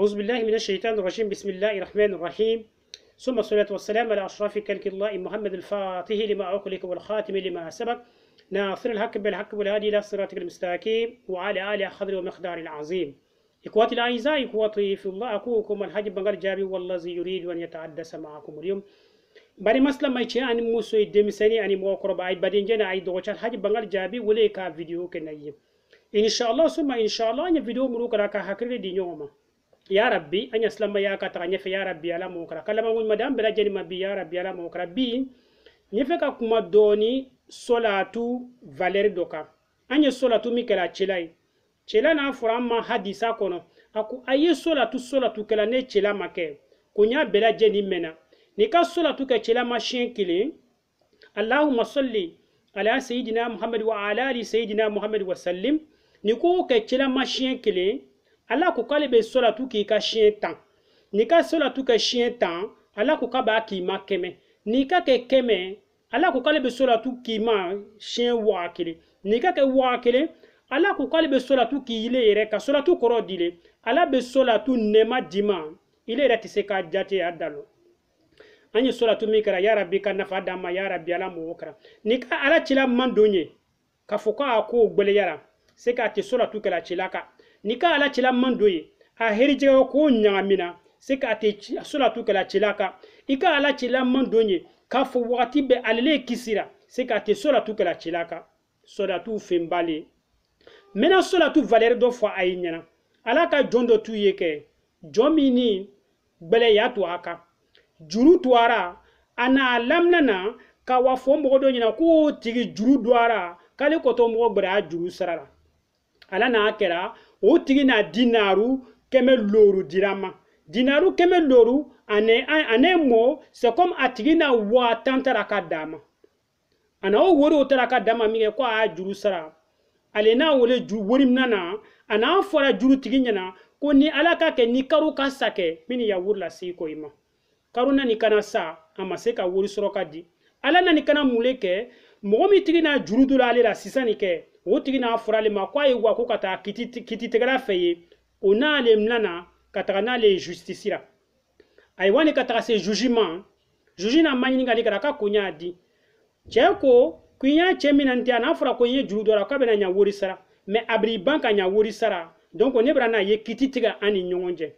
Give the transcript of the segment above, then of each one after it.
أعوذ بالله من الشيطان الرجيم بسم الله الرحمن الرحيم ثم الصلاة والسلام على أشرف كلك الله محمد الفاتح لما عقلك والخاتم لما سبق ناصر الحق بالحق والهادي إلى صراطك المستقيم وعلى آله خضر ومقدار العظيم إخواتي الأعزاء إخواتي في الله أخوكم الحاج بنغر جابي والذي يريد أن يتحدث معكم اليوم bari masla mai ce ani muso i demisani ani mokoro ba ai badin jena ai dogochal haji bangal jabi wule ka video ke nayi inshallah suma أن nya video muru kara ka hakire di nyoma ya rabbi anya slamba ya kata nyefe ya rabbi ala mokra kala mangu madam bela jeni mabbi ya rabbi ala mokra bi nyefe ka kuma doni solatu valer doka anya solatu mikela chelai chela n'a fɔra an ma hadisa kɔnɔ a ko a ye solatu solatu kala ne chela ma kɛ ko n y'a bɛɛ lajɛ n'i ka solatu ka chela ma siɲɛ kelen allahumma salli ala sayidina muhamadu wa ala ali sayidina muhamadu wa salim n'i ko kɛ cela ma siɲɛ kelen ala ko k'ale bɛ so la tu k'i ka siɲɛ tan n'i ka so la tu kɛ siɲɛ tan ala ko k'a b'a k'i ma kɛmɛ n'i ka kɛ kɛmɛ ala ko k'ale bɛ so la tu k'i ma siɲɛ waa kelen n'i ka kɛ waa kelen ala ko k'ale bɛ so la tu k'i yile yɛrɛ ka so la tu kɔrɔ di le ala bɛ so la tu nɛma di ma ile yɛrɛ tɛ se k'a jate a dalo an ye so la tu min kɛra yarabi ka nafa d'an ma yarabi ala m'o kɛra n'i ka ala cila man don ye k'a fɔ k'a ko gbɛlɛyara se k'a tɛ so la tu kɛra cila kan ni ka ala cila man do ye a herijɛgɛ k'o ɲagamina se ka te solatu kɛla cila kan i ka ala cila man do ye k'a fɔ wagati bɛɛ alele kisira se ka te solatu kɛla cila kan solatu fenbale n bɛna solatu valɛri dɔ fɔ a ye ɲɛna ala ka jɔn dɔ t'u ye kɛ jɔn min ni gbɛlɛya to a kan juru tuwara a n'a lamina na ka wa fɔ mɔgɔ dɔ ɲɛna k'o tigi juru dɔra k'ale kɔtɔ mɔgɔ gbɛrɛ juru sara la ala n'a kɛra o tigi n'a dinaru naru kɛmɛ looru dira dinaru kɛmɛ looru ane ane mo c'est comme a tigi na waa tan tara ka d'a ma o wari o tara ka d'a ma kɛ ko a juru sara ale n'a wele juru wari min na ana n'a juru jurutigi ɲɛna ko ni ala ka kɛ ni karo ka sa kɛ min ni ya wari lase ko i ma karo na nin kana sa a ma se ka wari sɔrɔ ka di ala na nin kana mun le kɛ mɔgɔ min tigi n'a juru dora ale la sisan nin kɛ o tigi n'a fɔra ale ma ko a ye wa ko ka taa kiti kititigɛla fɛ ye o n'ale mina na ka taga n'ale ye jusitisi la a ye wani ka taga se juji ma juji n'a ma ɲininkali kɛra a ka ko n y'a di cɛ ko ko i y'a cɛ min na n tɛ a n'a fɔra ko n ye juru dɔ la k'a bɛna ɲa wari sara mɛ a biri ban ka ɲa wari sara donc ne bɛna n'a ye kiti tigɛ an ni ɲɔgɔn cɛ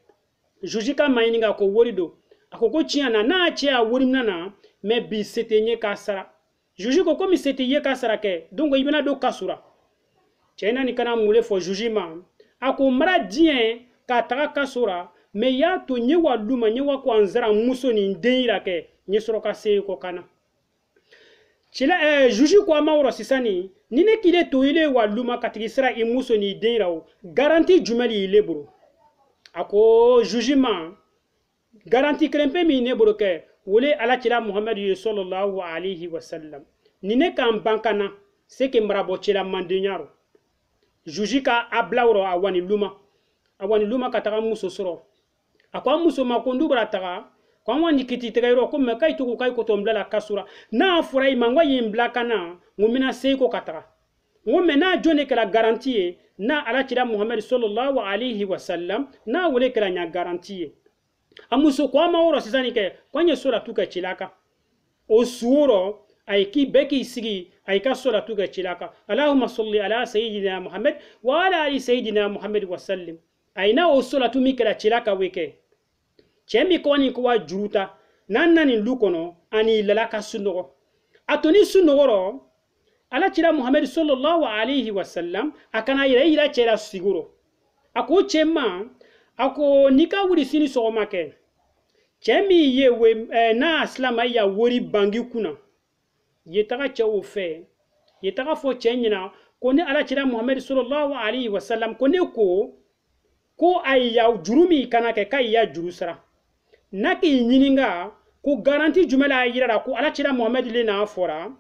juji ka maɲini ka ko wari don a ko ko tiɲɛ na n'a cɛ a wari mina na mɛ bi se tɛ n ye k'a sara juji ko komi sete ye ka sara kɛ donc i bena do kasura cɛɛ nani kana mule fɔ juji ma a ko mara diɲɛ k'a taga kaso ra mɛ y'a to ɲe wa luma ɲe wa ko an zara muso nin den yira kɛ ɲe sɔrɔ ka se kɔ kana cila eh, juji ko a ma wɔrɔ sisan ni ni ne k'ile to ile wa luma ka tigi sira i muso ni den yira o garanti jumɛn li ile bolo a ko juji ma garanti kelen pe min ne bolo kɛ wole alakira muhamadu ye sallallahu alaihi wasallam ni ne kan bankana se ke marabɔcila mandenyaro juji ka a bilawrɔ a wani luma a wani luma ka taga muso sɔrɔ a ko a muso ma ko n dubara taga ko an wa ni kiti tɛgɛ yɔrɔ ko mɛ ka i tugu ka i kotɔ bila la kasura n'a fɔra i ma n ka yen bila ka na n ko mena se i ko ka taga n ko mɛ n'a jɔn de kɛra garanti ye n'a alakira muhamadu sallallahu alaihi wasallam n'a wele kɛra ɲa garanti ye a muso ko an ma wɔrɔ sisan nin kɛ ko an ye so latu kɛ cila kan o su wɔrɔ a ye k'i bɛɛ k'i a y'i ka so kɛ cila kan alahuma sɔli ala sayidina muhammed wa ala ali sayidina muhammed wasalim a ye n'a o so latu min kɛra cila kan o ye kɛ cɛ min kɔni ko wa juru n'a na nin kɔnɔ ani lala ka sunɔgɔ a to ni sunɔgɔrɔ ala cira muhammed sɔlɔlɔ wa alihi wasalam a kana yɛrɛ yira cɛ la sigiyɔrɔ a ko cɛ ma a ko n'i ka wuli sini sɔgɔma kɛ cɛ min ye we eh, n'a silama ya wori bangi kunna ye taga cɛ o fɛ ye taga fɔ cɛ ɲɛna ko ni ala cira muhamadu sallallahu alaihi wasallam ko ne ko ko a ya juru min kana kɛ k'a ya juru sara n'a k'i ɲininka ko garanti jumɛn la yira ko ala cira muhamadu le n'a fɔra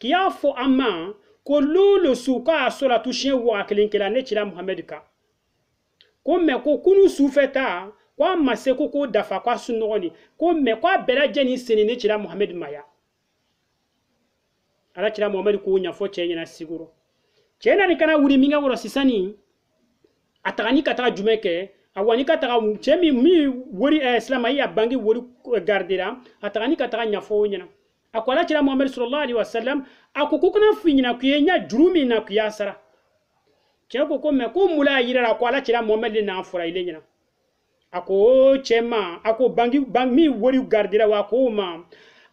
k'i y'a fɔ an ma ko lolo su k'a solatu siɲɛ waa kelen kelen ne cira muhamadu kan ko mɛ ko kunu sufɛta k'a ma se ko k'o dafa k'a sunɔgɔ ni ko mɛ k'a bɛɛ lajɛlen seni ne cira muhamɛdi ma ya ala cira muhamɛdi k'o ɲɛfɔ cɛ ɲɛna sigoro cɛ nani kana wuli min kɛ kɔrɔ sisan ni a tagani ka taga jumɛn kɛ a wani ka taga cɛ min min wari ɛ silamɛ i y'a bange wari garidera a tagani ka taga ɲɛfɔ o ɲɛna a ko ala cira muhamɛdi sɔrɔla ali wasalam a ko ko kana f'i ɲɛna k'i ye ɲɛ juru min na k'i y'a sara cɛɛ ko ko mɛ ko mun y'a yira la ko alakira mohamɛdi n'a fɔra ile ɲɛna a ko o cɛ ma a ko bangi ban min wari garidira wa a ko o ma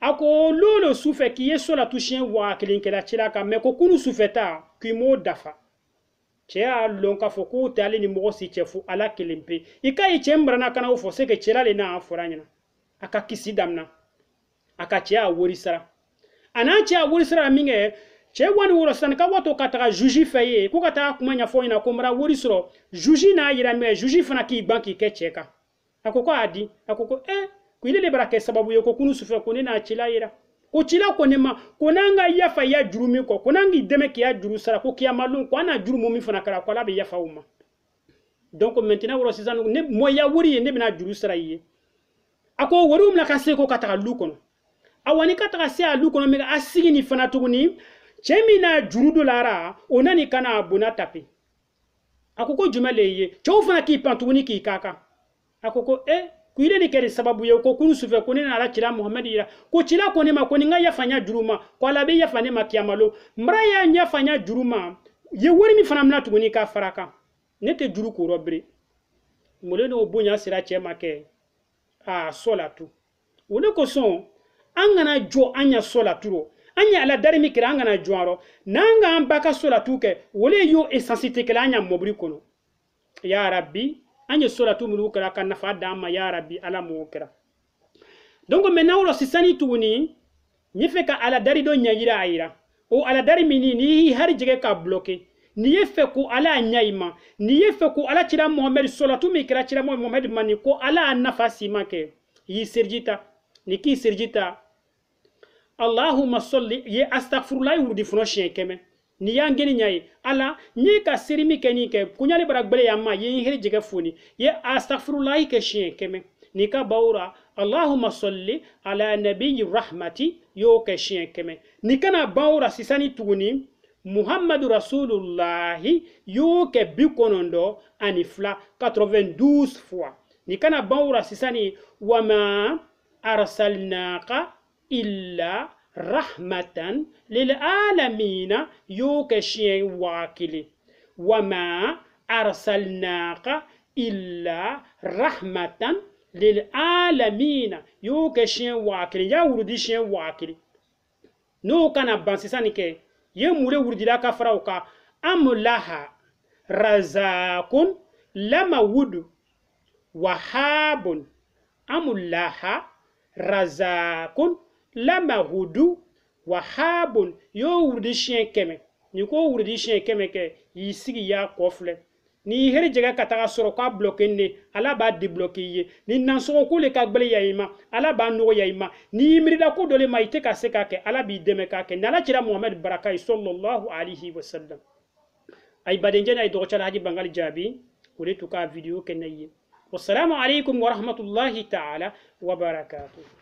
a ko lolo sufɛ k'i ye so latu siɲɛ wa kelen kɛra cira kan mɛ ko kunu sufɛta k'i m'o dafa cɛ y'a lɔn k'a fɔ k'o tɛ ale ni mɔgɔ si cɛ fo ala kelen pe i k'a ye cɛ min barana kana o fɔ se ka cɛla le n'a fɔra ɲɛna a ka kisi damina a ka cɛ a wari sara a n'a cɛ a wari sara min kɛ cɛɛ wani wurɔ sani ka wato ka taga juji fɛ ye ko ka taga kuma ɲɛfɔ ɲina ko mara wari sɔrɔ juji n'a yira mɛ juji fana k'i ban k'i kɛ cɛɛ kan a ko ko a di a ko ko eh ko ile le bara kɛ sababu ye ko kunu sufɛ ko ne n'a cila yira ko cila ko ne ma ko n'an ka yafa i ya juru min kɔ ko n'an k'i dɛmɛ k'i ya juru sara ko kiyamalon ko an na juru mu min fana kɛra ko ala bɛ yafa o ma donc maintenant wɔrɔ sisan ne mɔ i ya wari ye ne bɛna juru sara i ye a ko wariw mina ka se ko ka taga lu kɔnɔ a wa ni ka taga se a lu kɔnɔ min a sigi nin fana tuguni cɛ min n'a juru dolara o nani ka n'a bonna tape a ko ko jumɛn le ye cɛw fana k'i pan tuguni k'i k'a kan a ko ko e ko ile ni kɛri sababu ye ko kunu sufɛ ko ne nana cila muhamɛdi yira ko cila ko ne ma ko ni n ka yafa ɲa juru ma ko ala bɛ yafa ne ma kiyamalo mara y'a yafa ɲa juru ma ye wari min fana mina tuguni k'a fara kan ne tɛ juru korɔ biri mole n'o bonya sera cɛ ma kɛ a sɔ la tu o de kosɔn an kana jɔ an ɲa sɔ la tu rɔ an ya ala dari mi kira an kana jɔyɔrɔ n'an k'an ba ka so kɛ wale y'o esansi tɛ kɛla an ya mɔbili kɔnɔ yarabi an ye so latu kɛra ka nafa d'an ma yarabi ala m'o kɛra donc maintenant o sisani tuguni n fɛ ka ala dari dɔ ɲɛ yira a yira o ala dari min n'i y'i jɛgɛ ka bloqué n'i ye fɛ ko ala y'a ɲɛ i ma n'i ye fɛ ko ala cira mohamɛdi sɔlɔtu min kɛra cira mohamɛdi ma nin ko ala y'a nafa s'i kɛ y'i seriji ta k'i seriji allahumma salli ye astaghfirullah wurudi funo siɲɛ kɛmɛ ni y'an geni ɲa ye ala n'i ka seri min kɛ nin kɛ kuɲali bara gbɛlɛ yan ye n jɛgɛ foni ye astaghfirullah kɛ siɲɛ kɛmɛ n'i ka bawura allahumma salli ala nabiyi rahmati y'o kɛ siɲɛ kɛmɛ n'i kana bawura sisani tuguni muhamadu rasulullahi y'o kɛ bi kɔnɔndɔ ani fila 92 fois n'i kana bawura sisani wama arsalnaka إلا رحمة للعالمين يوكشي واكلي وما أرسلناك إلا رحمة للعالمين يوكشي واكلي يا ورديشي واكلي نو كان بانسيسانيكي يمولي وردي لك فراوكا أم لها رزاق لما ود وهاب أم لها رزاق lama hudu wa habun y'o wuridi siɲɛ kɛmɛ nin ko wuridi siɲɛ kɛmɛ kɛ y'i sigi yaa kɔ filɛ ni y'i heri jɛgɛ ka taga sɔrɔ k'a bulɔkin ne ala baa dibulɔki i ye ni nansɔngɔ ko le ka gbɛlɛ ya i ma ala b'a nɔgɔya i ma n'i y'i miirida ko dɔ ma i te ka se k'a kɛ ala b'i dɛmɛ k'a kɛ n'ala ala cira muhamɛdi baraka ye sɔlɔlɔhu alihi wasalam ay badenjɛ n'a ye dɔgɔcɛla bangali jaabi o de tun k'a video kɛ alaikum warahmatullahi taala wabarakatuh